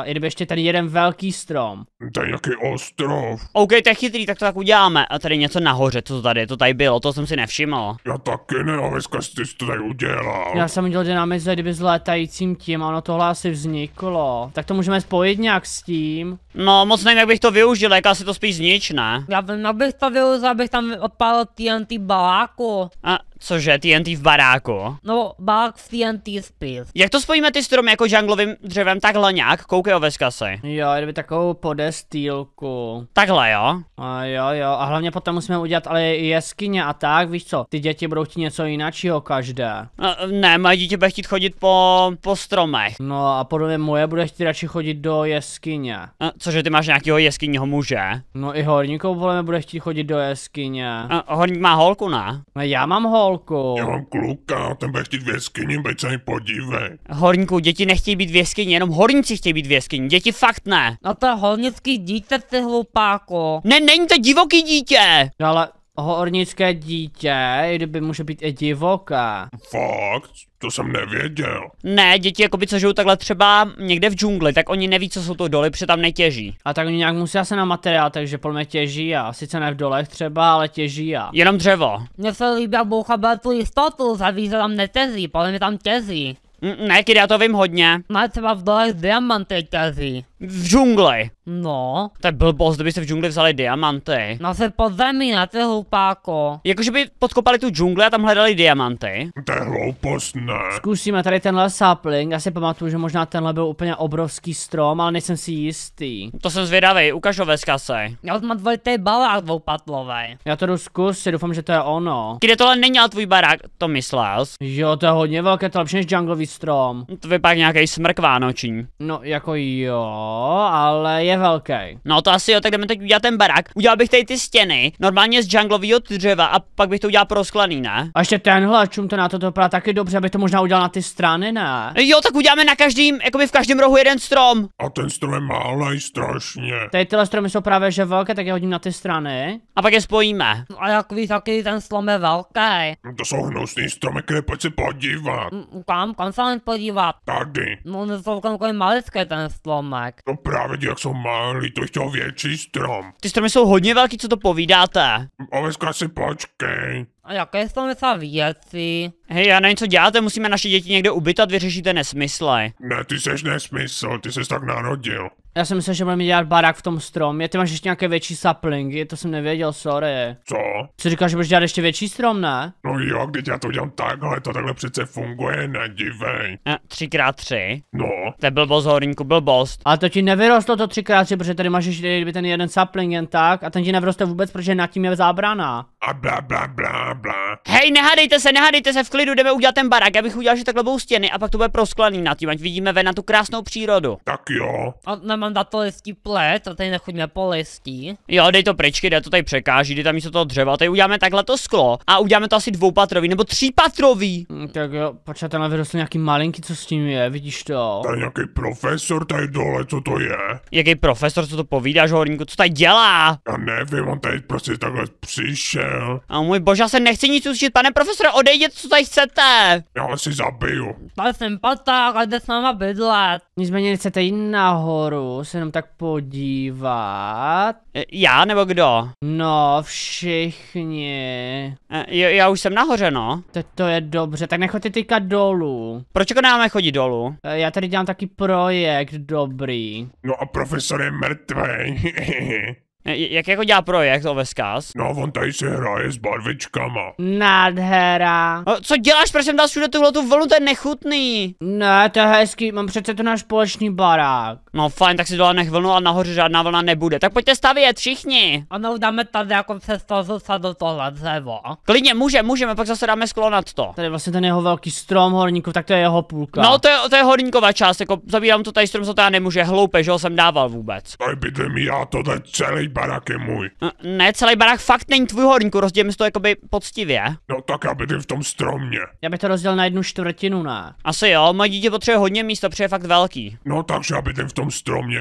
uh, kdyby ještě tady jeden velký strom. To je nějaký ostrov. OK, to je chytrý, tak to tak uděláme. A tady něco nahoře, co to tady, to tady bylo, to jsem si nevšiml. Já taky ne, a dneska jsi to tady udělal. Já jsem udělal dynamizaci kdyby s létajícím tím, ano tohle asi vzniklo. Tak to můžeme spojit nějak s tím. No moc nevím, jak bych to využil, jak asi to spíš znič, ne? Já vím, no, bych to využil, abych tam odpálil TNT baláku. A Cože, TNT v baráku? No, bark v TNT spis. Jak to spojíme ty stromy jako junglovým dřevem takhle nějak? Koukej o se. Jo, kdyby takovou podestýlku. Takhle jo? A jo, jo, a hlavně potom musíme udělat ale jeskyně a tak, víš co, ty děti budou chtít něco jiného každé. A, no, ne, mají dítě bude chtít chodit po, po stromech. No a podobně moje bude chtít radši chodit do jeskyně. A, no, cože, ty máš nějakého jeskyního muže? No i horníkou voleme bude chtít chodit do jeskyně. A, no, horník má holku, ne? No já mám ho holku. Já mám kluka, ten bude chtít v jeskyni, se mi podívej. Horníku, děti nechtějí být v jenom horníci chtějí být v děti fakt ne. No to je hornický dítě, ty hlupáku. Ne, není to divoký dítě. No ale hornické dítě, i kdyby může být i divoká. Fakt? To jsem nevěděl. Ne, děti jakoby co žijou takhle třeba někde v džungli, tak oni neví, co jsou to doly, protože tam netěží. A tak oni nějak musí asi na materiál, takže podle mě těží a sice ne v dolech třeba, ale těží a. Jenom dřevo. Mně se líbí, boucha byla tu jistotu, za že tam netěží, podle mě tam těží. Ne, kdy já to vím hodně. Má třeba v dolech diamanty těží. V džungli. No. To je blbost, kdyby se v džungli vzali diamanty. No se pod zemí na ty hlupáko. Jakože by podkopali tu džungli a tam hledali diamanty. To je hloupost, ne. Zkusíme tady tenhle sapling, já si pamatuju, že možná tenhle byl úplně obrovský strom, ale nejsem si jistý. To jsem zvědavý, ukaž ho ve skase. Já mám dvojitý barák dvoupatlové. Já to jdu zkusit, doufám, že to je ono. Kde tohle není ale tvůj barák, to myslel. Jo, to je hodně velké, to je lepší než džunglový strom. To vypadá nějaký smrk vánoční. No, jako jo ale je velký. No to asi jo, tak jdeme teď udělat ten barak. Udělal bych tady ty stěny, normálně z junglového dřeva a pak bych to udělal pro sklený, ne? A ještě tenhle, čum to na to, dopadá taky dobře, aby to možná udělal na ty strany, ne? Jo, tak uděláme na každým, by v každém rohu jeden strom. A ten strom je malý strašně. Tady tyhle stromy jsou právě že velké, tak je hodím na ty strany. A pak je spojíme. No a jak víš, taky ten strom je velký. No to jsou hnusný stromy, kde pojď se podívat. Mm, kam, kam se podívat? Tady. No, to jsou takový maličký ten stromek tak. No právě jak jsou malý, to chtěl větší strom. Ty stromy jsou hodně velký, co to povídáte? Ale si počkej. A jaké jsou docela věci? Hej, já nevím, co děláte, musíme naše děti někde ubytat, vyřešíte nesmysly. Ne, ty seš nesmysl, ty jsi tak narodil. Já jsem myslel, že budeme dělat barák v tom strom. Je ty máš ještě nějaké větší saplingy, to jsem nevěděl, sorry. Co? Co říkáš, že budeš dělat ještě větší strom, ne? No jo, když já to dělám takhle, to takhle přece funguje, nedivej. A, eh, třikrát tři. No. To byl boss horníku, byl boss. Ale to ti nevyrostlo to třikrát tři, protože tady máš ještě ten jeden sapling jen tak a ten ti nevyroste vůbec, protože nad tím je zábrana. A bla bla bla, bla. Hej, nehádejte se, nehádejte se, v klidu jdeme udělat ten barák. Já bych udělal, že takhle budou stěny a pak to bude prosklený na tím, ať vidíme ven na tu krásnou přírodu. Tak jo. A nemám na to listí plet a tady nechodíme po listí. Jo, dej to pryč, kde to tady překáží, dej tam místo toho dřeva. Tady uděláme takhle to sklo a uděláme to asi dvoupatrový nebo třípatrový. Hmm, tak jo, počkat, tam vyrostl nějaký malinký, co s tím je, vidíš to? je nějaký profesor tady dole, co to je? Jaký profesor, co to povídáš, horníku, co tady dělá? Já nevím, on tady prostě takhle přišel. A můj bože, já se nechci nic učit, Pane profesore, odejděte, co tady chcete. Já si zabiju. Já jsem paták, ale jde s náma bydlet. Nicméně nechcete jít nahoru, se jenom tak podívat. E, já nebo kdo? No, všichni. E, jo, já už jsem nahoře, no. To, to je dobře, tak nechoďte teďka dolů. Proč jako nemáme chodit dolů? E, já tady dělám taky projekt dobrý. No a profesor je mrtvý. Jak jako dělá projekt Oveskaz? No, on tady si hraje s barvičkama. Nádhera. No, co děláš, proč jsem dal všude tuhle tu vlnu, to je nechutný. Ne, to je hezký, mám přece to náš společný barák. No fajn, tak si dole nech vlnu a nahoře žádná vlna nebude. Tak pojďte stavět všichni. Ano, dáme tady jako přes to zůstat do tohle dřevo. Klidně, může, můžeme, pak zase dáme sklo nad to. Tady vlastně ten jeho velký strom horníku, tak to je jeho půlka. No, to je, to je horníková část, jako zabírám to tady strom, co to já nemůže, hloupe, že ho jsem dával vůbec. Tady bydlím já, to celý barák je můj. Ne, celý barák fakt není tvůj horníku, rozdělíme si to jakoby poctivě. No tak já ty v tom stromě. Já bych to rozdělil na jednu čtvrtinu, ne? Asi jo, moje dítě potřebuje hodně místa, protože je fakt velký. No takže já ty v tom stromě.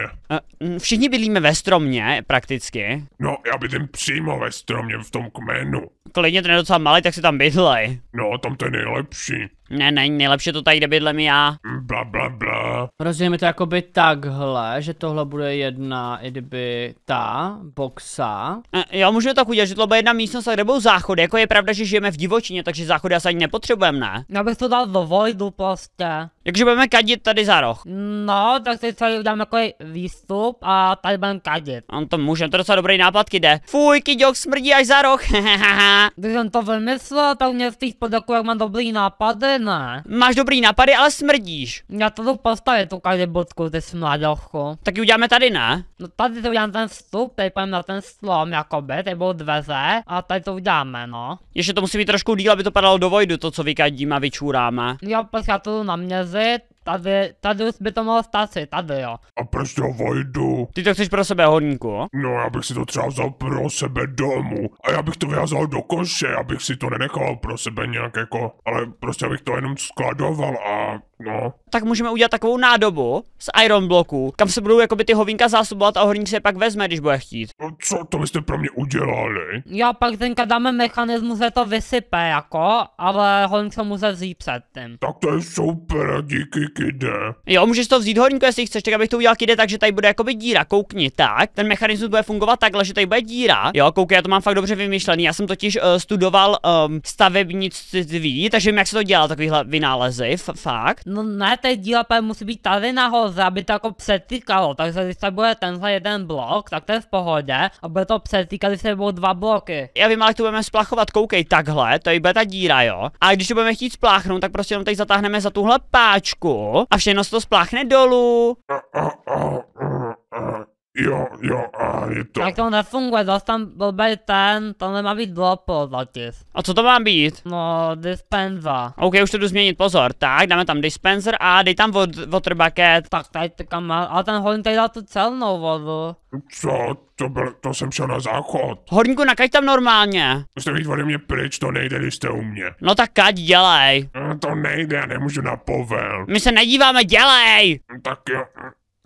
Všichni bydlíme ve stromě, prakticky. No, já bydlím přímo ve stromě, v tom kmenu. Klidně ten je docela malý, tak si tam bydlej. No, tam ten je nejlepší. Ne, ne, nejlepší to tady, kde mi já. Bla, bla, bla. Rozumíme to jakoby takhle, že tohle bude jedna, i kdyby ta boxa. E, jo, můžeme tak udělat, že to bude jedna místnost, kde budou záchody. Jako je pravda, že žijeme v divočině, takže záchody asi ani nepotřebujeme, ne? Já bych to dal do vojdu prostě. Jakže budeme kadit tady za roh. No, tak teď tady udělám jako výstup a tady budeme kadit. On to může, to docela dobrý nápad, jde. Fuj, kidok smrdí až za roh. Když jsem to vymyslel, tak mě těch podoků, jak mám dobrý nápady ne. Máš dobrý nápady, ale smrdíš. Já to tu postavě tu každý bodku, ty smladochu. Tak ji uděláme tady, ne? No tady to udělám ten vstup, tady pojďme na ten slom, jakoby, tady budou dveře a tady to uděláme, no. Ještě to musí být trošku díl, aby to padalo do vojdu, to co vykadíme a vyčůráme. Jo, já to jdu naměřit tady, tady už by to mohlo stačit, tady jo. A proč to vojdu? Ty to chceš pro sebe, horníku, jo? No, já bych si to třeba vzal pro sebe domů. A já bych to vyhazal do koše, abych si to nenechal pro sebe nějak jako, ale prostě abych to jenom skladoval a No. Tak můžeme udělat takovou nádobu z iron bloku, kam se budou jakoby ty hovínka zásobovat a horník se je pak vezme, když bude chtít. No co to byste pro mě udělali? Já pak tenka dáme mechanismus, že to vysype jako, ale horník se může vzít před tím. Tak to je super, díky kide. Jo, můžeš to vzít horníku, jestli chceš, tak abych to udělal kide, takže tady bude jakoby díra, koukni, tak. Ten mechanismus bude fungovat takhle, že tady bude díra. Jo, koukej, já to mám fakt dobře vymyšlený. Já jsem totiž uh, studoval um, stavebnictví, takže vím, jak se to dělá, takovýhle vynálezy, fakt no na té dílepe musí být tady nahoře, aby to jako přetýkalo, takže když to bude tenhle jeden blok, tak to je v pohodě a bude to přetýkat, když to budou dva bloky. Já vím, ale to budeme splachovat, koukej, takhle, to je ta díra, jo. A když to budeme chtít spláchnout, tak prostě jenom tady zatáhneme za tuhle páčku a všechno se to spláchne dolů. Jo, jo, a je to... Tak to nefunguje, zase tam blbej ten, to nemá být dlopo zatis. A co to má být? No, dispenza. OK, už to jdu změnit, pozor. Tak, dáme tam dispenser a dej tam vod, water bucket. Tak tady kam má, a ten hodin tady dal tu celnou vodu. Co? To, byl, to jsem šel na záchod. Horníku, nakaď tam normálně. Musíte jít ode mě pryč, to nejde, když jste u mě. No tak kaď, dělej. No, to nejde, já nemůžu na povel. My se nedíváme, dělej. No, tak jo.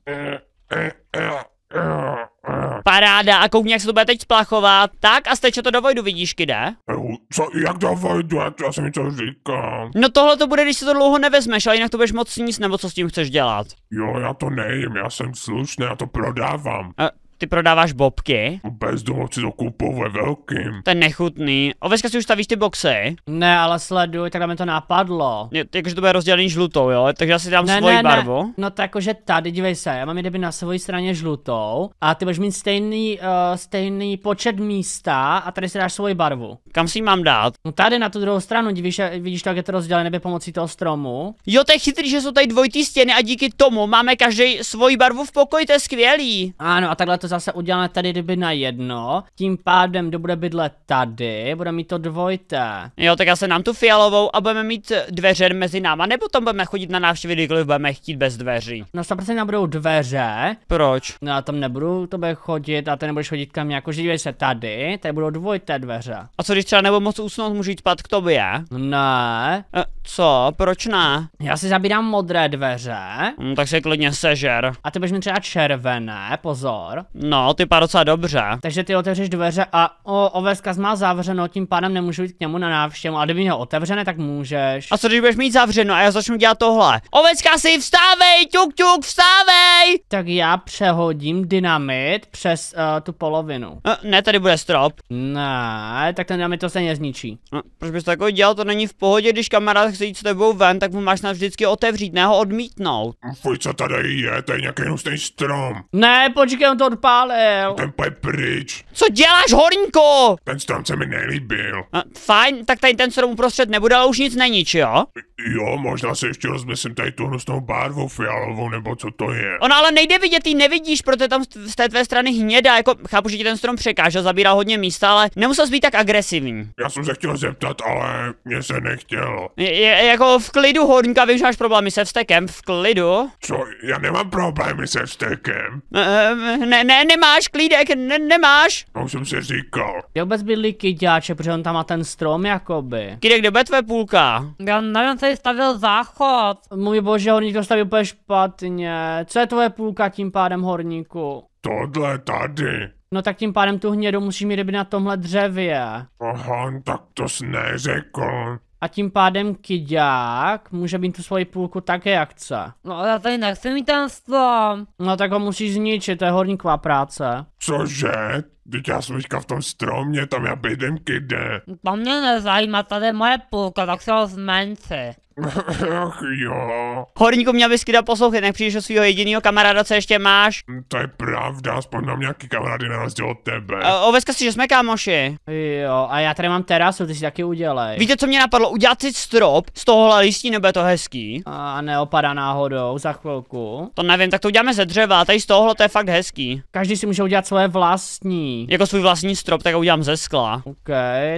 E, e, e. Paráda, a koukni, jak se to bude teď splachovat. Tak a steče to do vojdu, vidíš, kde? Co, jak do vojdu, já, jsem jsem něco říkal. No tohle to bude, když se to dlouho nevezmeš, ale jinak to budeš moc sníst, nebo co s tím chceš dělat? Jo, já to nejím, já jsem slušný, já to prodávám. A, ty prodáváš bobky? Bezdomovci to kupují ve velkým. To je nechutný. Oveska si už stavíš ty boxy? Ne, ale sleduj, tak mi to napadlo. Je, jakože to bude rozdělený žlutou, jo? Takže já si dám ne, svoji ne, barvu. Ne. No tak jakože tady, dívej se, já mám kdyby na své straně žlutou a ty budeš mít stejný, uh, stejný počet místa a tady si dáš svoji barvu. Kam si mám dát? No tady na tu druhou stranu, divíš, eh, vidíš to, jak je to rozdělené nebe pomocí toho stromu. Jo, to je chytrý, že jsou tady dvojité stěny a díky tomu máme každý svoji barvu v pokoji, to je skvělý. Ano, a takhle to zase uděláme tady kdyby na jedno. Tím pádem, kdo bude bydlet tady, bude mít to dvojité. Jo, tak se nám tu fialovou a budeme mít dveře mezi náma, nebo tam budeme chodit na návštěvy, kdykoliv budeme chtít bez dveří. No, tam prostě nebudou dveře. Proč? No, já tam nebudu to bude chodit a ty nebudeš chodit kam jako, že se tady, tady budou dvojité dveře. A co když třeba nebo moc usnout, můžu jít pat k tobě? Ne. Eh, co? Proč ne? Já si zabírám modré dveře. Mm, tak se klidně sežer. A ty budeš mít třeba červené, pozor. No, ty pá docela dobře. Takže ty otevřeš dveře a o, overskaz má zavřeno, tím pádem nemůžu jít k němu na návštěvu, a kdyby měl otevřené, tak můžeš. A co když budeš mít zavřeno a já začnu dělat tohle? Oveska si vstávej, tuk tuk, vstávej! Tak já přehodím dynamit přes uh, tu polovinu. Eh, ne, tady bude strop. Ne, tak ten dynamit to se nezničí. Eh, proč bys takový dělal, to není v pohodě, když kamarád chce jít s tebou ven, tak mu máš na vždycky otevřít, ne ho odmítnout. Fuj, co tady je, to je nějaký hustý strom. Ne, počkej, on to odpadá spálil. Ten pojď pryč. Co děláš, horníko? Ten strom se mi nelíbil. A, fajn, tak tady ten strom uprostřed nebude, ale už nic nenič, jo? Jo, možná se ještě rozmyslím tady tu hnusnou barvu fialovou, nebo co to je. Ona ale nejde vidět, ty nevidíš, protože tam z té tvé strany hněda, jako chápu, že ti ten strom překážel, zabírá hodně místa, ale nemusel být tak agresivní. Já jsem se chtěl zeptat, ale mě se nechtělo. Je, je, jako v klidu, horníka, vím, že máš problémy se vstekem, v klidu. Co, já nemám problémy se vstekem. Ehm, ne, ne, ne, nemáš klídek, ne, nemáš. To jsem si říkal. Kde vůbec bydlí kyťáče, protože on tam má ten strom jakoby. Kytek, kde bude tvoje půlka? Já nevím, co stavil záchod. Můj bože, horník to staví úplně špatně. Co je tvoje půlka tím pádem horníku? Tohle tady. No tak tím pádem tu hnědu musí mít kdyby na tomhle dřevě. Aha, tak to jsi neřekl. A tím pádem Kidák může mít tu svoji půlku také, jak chce. No ale já tady nechci mít ten strom. No tak ho musíš zničit, to je horníková práce. Cože? Teď já jsem teďka v tom stromě, tam já bydem kide. To mě nezajímá, tady je moje půlka, tak se ho zmenci jo. Horníku, měl bys kdo poslouchat, nech přijdeš o svého jediného kamaráda, co ještě máš. To je pravda, aspoň mám nějaký kamarády na rozdíl od tebe. Oveska si, že jsme kámoši. Jo, a já tady mám terasu, ty si taky udělej. Víte, co mě napadlo? Udělat si strop z tohohle listí, nebo je to hezký? A neopadá náhodou, za chvilku. To nevím, tak to uděláme ze dřeva, tady z tohohle to je fakt hezký. Každý si může udělat své vlastní. Jako svůj vlastní strop, tak ho udělám ze skla. OK,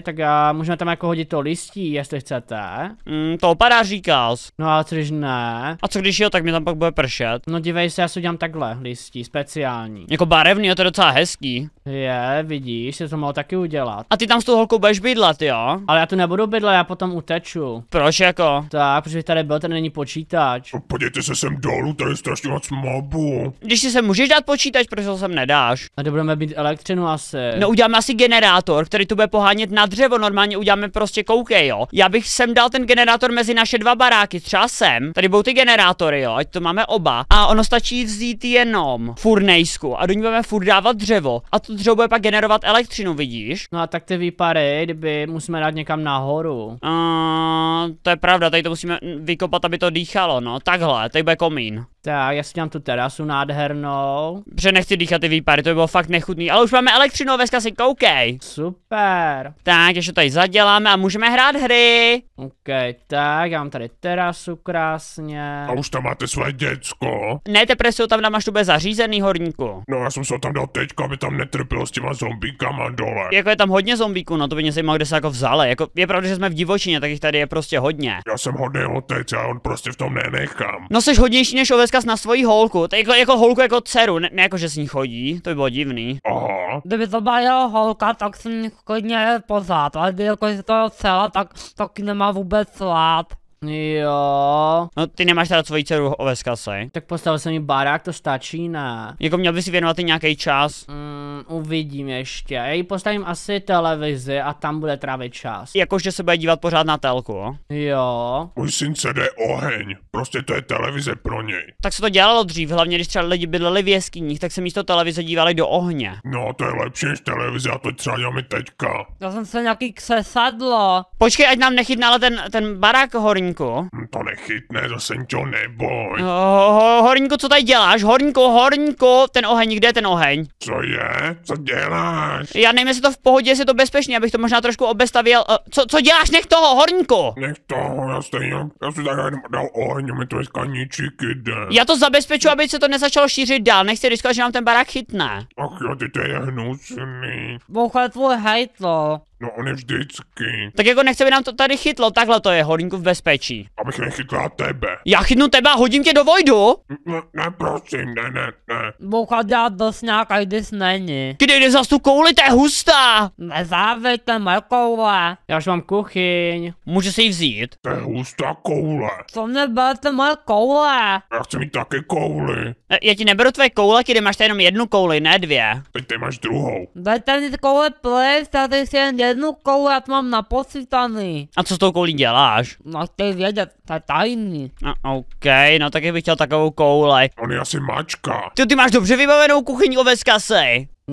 tak já můžeme tam jako hodit to listí, jestli chcete. Mm, to opadá, jsi. No ale co když ne? A co když jo, tak mi tam pak bude pršet? No dívej se, já si udělám takhle listí, speciální. Jako barevný, jo, to je docela hezký. Je, vidíš, jsi to mohl taky udělat. A ty tam s tou holkou budeš bydlet, jo? Ale já tu nebudu bydlet, já potom uteču. Proč jako? Tak, protože tady byl, ten není počítač. No, podívejte se sem dolů, tady je strašně moc mobu. Když si se můžeš dát počítač, proč ho sem nedáš? A kde budeme být elektřinu asi. No uděláme asi generátor, který tu bude pohánět na dřevo, normálně uděláme prostě koukej, jo. Já bych sem dal ten generátor mezi naše dva baráky, třeba sem, tady budou ty generátory, jo, ať to máme oba. A ono stačí vzít jenom furnejsku a do ní budeme furt dávat dřevo a to dřevo bude pak generovat elektřinu, vidíš? No a tak ty výpary, kdyby musíme dát někam nahoru. Uh, to je pravda, tady to musíme vykopat, aby to dýchalo, no. Takhle, tady bude komín. Tak, já si dělám tu terasu nádhernou. Že nechci dýchat ty výpary, to by bylo fakt nechutný, ale už máme elektřinu, Veska si koukej. Super. Tak, ještě tady zaděláme a můžeme hrát hry. OK, tak já udělám tady terasu krásně. A už tam máte své děcko? Ne, teprve si ho tam dám, až tu bude zařízený, horníku. No já jsem se ho tam dal teďka, aby tam netrpělo s těma zombíkama dole. Jako je tam hodně zombíků, no to by mě zajímalo, kde se jako vzale. Jako, je pravda, že jsme v divočině, tak jich tady je prostě hodně. Já jsem hodný otec, já on prostě v tom nenechám. No jsi hodnější než oveska na svoji holku. To jako, jako holku jako dceru, ne, ne jako, že s ní chodí, to by bylo divný. Aha. Kdyby to byla jeho holka, tak jsem klidně pořád, ale jako, to je celá, tak, taky nemá vůbec slad. Jo. No ty nemáš teda svoji dceru o kasy. Tak postavil jsem mi barák, to stačí, na. Jako měl bys si věnovat i nějaký čas. Mm uvidím ještě. Já ji postavím asi televizi a tam bude trávit čas. Jakože se bude dívat pořád na telku. Jo. Můj syn se jde oheň. Prostě to je televize pro něj. Tak se to dělalo dřív, hlavně když třeba lidi bydleli v jeskyních, tak se místo televize dívali do ohně. No, to je lepší než televize a to třeba i teďka. Já jsem se nějaký ksesadlo. Počkej, ať nám nechytná ten, ten barák horníku. Hm, to nechytne, zase to neboj. Oh, ho, horníku, co tady děláš? Horníku, horníku, ten oheň, kde je ten oheň? Co je? Co děláš? Já nevím, jestli to v pohodě, jestli to bezpečně, abych to možná trošku obestavil. Eh, co, co děláš? Nech toho, horníku! Nech toho, já stejně, já si tak dal oheň, mi to kaníčík jde. Já to zabezpeču, aby se to nezačalo šířit dál, nechci riskovat, že nám ten barák chytne. Ach jo, ty to je hnusný. Boucha tvůj hajtlo. No on je vždycky. Tak jako nechce by nám to tady chytlo, takhle to je, hodinku v bezpečí. Abych nechytla tebe. Já chytnu tebe a hodím tě do vojdu? Ne, ne prosím, ne, ne, ne. Bucha dělat do a když není. Kde jde zas tu kouli, to je hustá. Nezávejte moje koule. Já už mám kuchyň. Může si ji vzít? To je hustá koule. Co mě berete moje koule? Já chci mít taky kouli. E, já ti neberu tvoje koule, když máš jenom jednu kouli, ne dvě. Teď ty máš druhou. Dejte mi koule, please, tady si jen jednu koule mám naposytaný. A co s tou koulí děláš? No chtěj vědět, to je tajný. A, OK, no taky bych chtěl takovou koule. On je asi mačka. Ty, ty máš dobře vybavenou kuchyň veskase.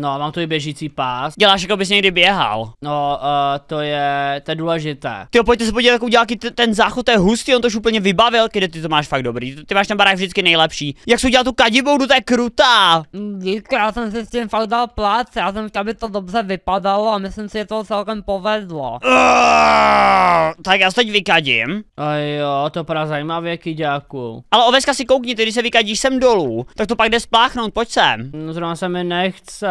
No, mám tu i běžící pás. Děláš, jako bys někdy běhal. No, uh, to je, to je důležité. Ty pojďte se podívat, jak udělal ten záchod, to je hustý, on to už úplně vybavil, kde ty to máš fakt dobrý. Ty, máš na barák vždycky nejlepší. Jak jsi udělal tu kadiboudu, to je krutá. Díky, mm, já jsem si s tím fakt dal plac, já jsem chtěl, aby to dobře vypadalo a myslím si, že to celkem povedlo. Uh, tak já se teď vykadím. A jo, to pro zajímavě, kyďáku. Ale oveska si koukni, ty, když se vykadíš sem dolů, tak to pak jde spláchnout, pojď sem. No, zrovna se mi nechce.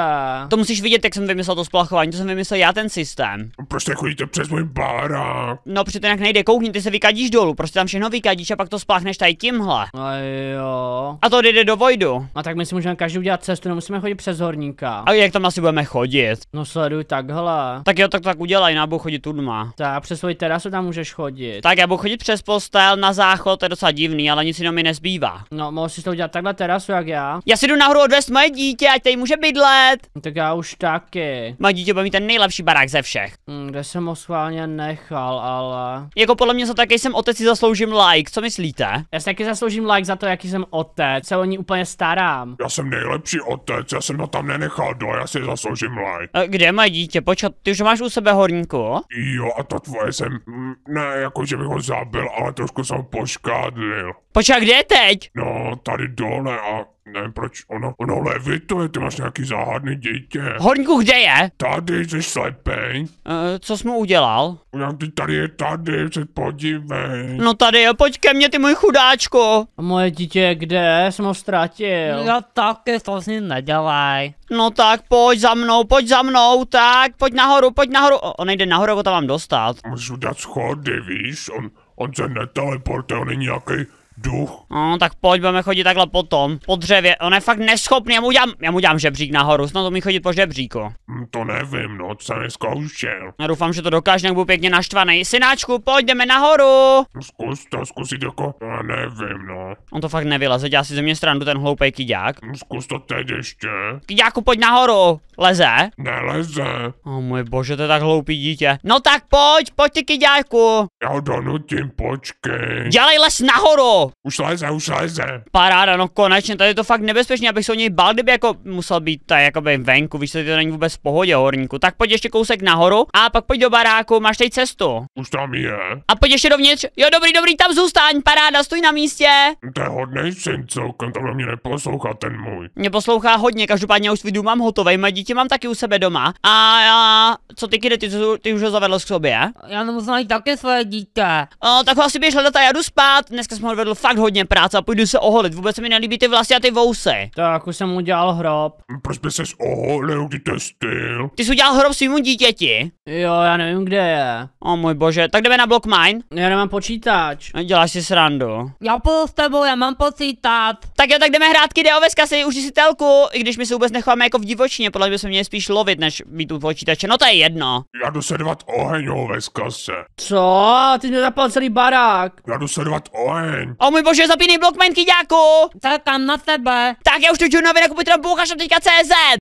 To musíš vidět, jak jsem vymyslel to splachování, to jsem vymyslel já ten systém. Prostě chodíte přes můj barák. No, protože to jak nejde, koukni, ty se vykadíš dolů, prostě tam všechno vykadíš a pak to spláchneš tady tímhle. A jo. A to jde do vojdu. A no, tak my si můžeme každý udělat cestu, nemusíme chodit přes horníka. A jak tam asi budeme chodit? No sleduj takhle. Tak jo, tak tak udělej, nebo chodit tu dma. Tak přes svůj terasu tam můžeš chodit. Tak já budu chodit přes postel na záchod, to je docela divný, ale nic jiného mi nezbývá. No, mohl si to udělat takhle terasu jak já. Já si jdu nahoru odvést moje dítě, ať tady může bydlet let? Tak já už taky. Má dítě bude mít ten nejlepší barák ze všech. Hm, kde jsem ho schválně nechal, ale... Jako podle mě za to, jsem otec, si zasloužím like, co myslíte? Já si taky zasloužím like za to, jaký jsem otec, se o ní úplně starám. Já jsem nejlepší otec, já jsem ho tam nenechal, do, já si zasloužím like. A eh, kde má dítě? Počkat, ty už máš u sebe horníku? Jo, a to tvoje jsem, hm, ne jako, že bych ho zabil, ale trošku jsem ho poškádlil. Počkat, kde je teď? No, tady dole a Nevím proč, ono, ono to je, ty máš nějaký záhadný dítě. Horníku, kde je? Tady, jsi slepej. E, co jsi mu udělal? Jak ty tady je tady, se podívej. No tady je, pojď ke mně, ty můj chudáčko. A moje dítě kde? Jsem ho ztratil. Já taky, to s ním nedělaj. No tak pojď za mnou, pojď za mnou, tak, pojď nahoru, pojď nahoru. O, on jde nahoru, ho tam mám dostat. Můžu dát schody, víš, on, on se neteleportuje, on je nějaký duch. No, tak pojď, budeme chodit takhle potom. Po dřevě, on je fakt neschopný, já mu udělám, já mu udělám žebřík nahoru, snad to mi chodit po žebříku. Hm, to nevím, no, to jsem zkoušel. Já doufám, že to dokáže, jak budu pěkně naštvaný. Synáčku, pojď, jdeme nahoru. No, zkus to, zkusit jako, já nevím, no. On to fakt nevyleze, dělá si ze mě stranu ten hloupej kyďák. No, zkus to teď ještě. Kyďáku, pojď nahoru. Leze? Neleze. O oh, můj bože, to je tak hloupý dítě. No tak pojď, pojď ty kyďáku. Já ho donutím, počkej. Dělej les nahoru. Už leze, už leze. Paráda, no konečně, tady je to fakt nebezpečné, abych se o něj bál, kdyby jako musel být tady jakoby venku, víš, to není vůbec v pohodě, horníku. Tak pojď ještě kousek nahoru a pak pojď do baráku, máš tady cestu. Už tam je. A pojď ještě dovnitř. Jo, dobrý, dobrý, tam zůstaň, paráda, stůj na místě. To je hodný syn, celkem to mě neposlouchá ten můj. Mě poslouchá hodně, každopádně už vidu mám hotové, Má dítě mám taky u sebe doma. A, já, co ty, kdy ty, ty, už ho zavedl k sobě? Já nemusím najít také své dítě. O, tak ho asi běž hledat a jdu spát, dneska jsem ho odvedl fakt hodně práce a půjdu se oholit. Vůbec se mi nelíbí ty vlasy a ty vousy. Tak už jsem udělal hrob. Proč by ses oholil, ty to styl? Ty jsi udělal hrob svým dítěti. Jo, já nevím, kde je. O můj bože, tak jdeme na blok mine. Já nemám počítač. No, děláš si srandu. Já půjdu s tebou, já mám počítač. Tak jo, tak jdeme hrát Kideo ve si už si telku, i když my se vůbec nechováme jako v divočině, podle mě bychom měli spíš lovit, než být u počítače. No to je jedno. Já jdu sedvat oheň ve skase. Co? Ty mě zapal celý barák. Já jdu sedvat oheň. O můj bože, zapíný blok Minecraft, děkuji. Tak tam na tebe. Tak já už tu Junovi nakupuji teda bouchaš teďka CZ.